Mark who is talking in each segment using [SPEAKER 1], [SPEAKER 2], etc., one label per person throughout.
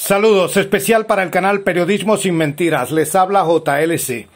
[SPEAKER 1] Saludos, especial para el canal Periodismo Sin Mentiras. Les habla JLC.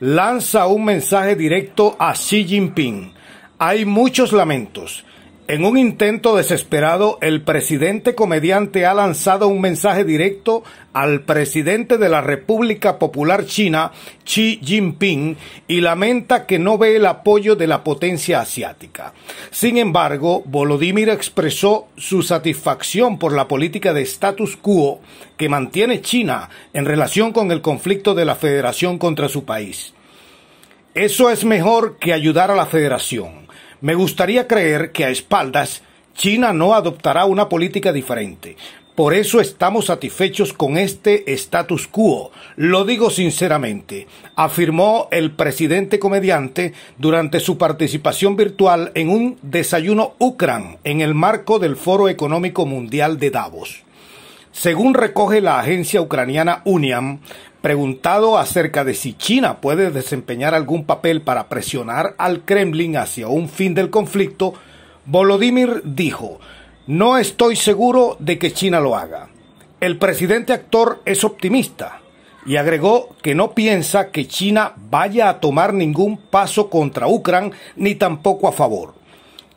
[SPEAKER 1] Lanza un mensaje directo a Xi Jinping. Hay muchos lamentos en un intento desesperado, el presidente comediante ha lanzado un mensaje directo al presidente de la República Popular China, Xi Jinping, y lamenta que no ve el apoyo de la potencia asiática. Sin embargo, Volodymyr expresó su satisfacción por la política de status quo que mantiene China en relación con el conflicto de la federación contra su país. Eso es mejor que ayudar a la federación. Me gustaría creer que a espaldas China no adoptará una política diferente. Por eso estamos satisfechos con este status quo, lo digo sinceramente, afirmó el presidente comediante durante su participación virtual en un desayuno UCRAN en el marco del Foro Económico Mundial de Davos. Según recoge la agencia ucraniana UNIAM, preguntado acerca de si China puede desempeñar algún papel para presionar al Kremlin hacia un fin del conflicto, Volodymyr dijo, no estoy seguro de que China lo haga. El presidente actor es optimista y agregó que no piensa que China vaya a tomar ningún paso contra Ucrania ni tampoco a favor.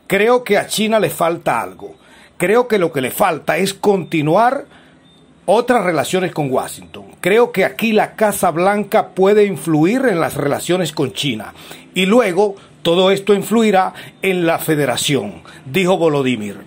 [SPEAKER 1] Creo que a China le falta algo. Creo que lo que le falta es continuar otras relaciones con Washington. Creo que aquí la Casa Blanca puede influir en las relaciones con China y luego todo esto influirá en la federación, dijo Volodymyr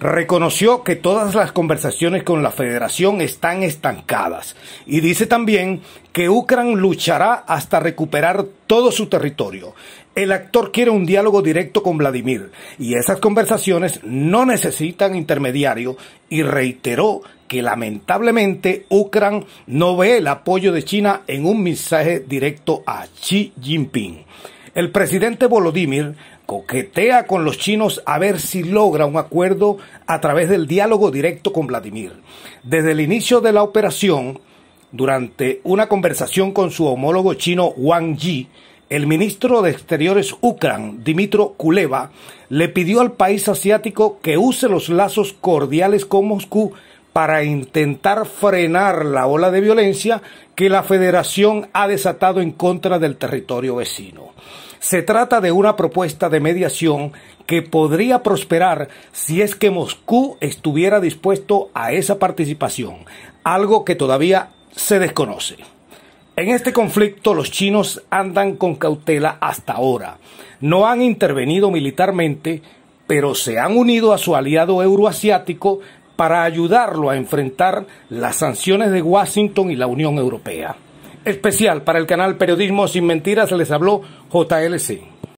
[SPEAKER 1] reconoció que todas las conversaciones con la federación están estancadas y dice también que Ucrania luchará hasta recuperar todo su territorio. El actor quiere un diálogo directo con Vladimir y esas conversaciones no necesitan intermediario y reiteró que lamentablemente Ucrania no ve el apoyo de China en un mensaje directo a Xi Jinping. El presidente Volodymyr coquetea con los chinos a ver si logra un acuerdo a través del diálogo directo con Vladimir. Desde el inicio de la operación, durante una conversación con su homólogo chino Wang Yi, el ministro de Exteriores Ucran, Dimitro Kuleva, le pidió al país asiático que use los lazos cordiales con Moscú para intentar frenar la ola de violencia que la federación ha desatado en contra del territorio vecino. Se trata de una propuesta de mediación que podría prosperar si es que Moscú estuviera dispuesto a esa participación, algo que todavía se desconoce. En este conflicto los chinos andan con cautela hasta ahora. No han intervenido militarmente, pero se han unido a su aliado euroasiático para ayudarlo a enfrentar las sanciones de Washington y la Unión Europea. Especial para el canal Periodismo Sin Mentiras les habló JLC.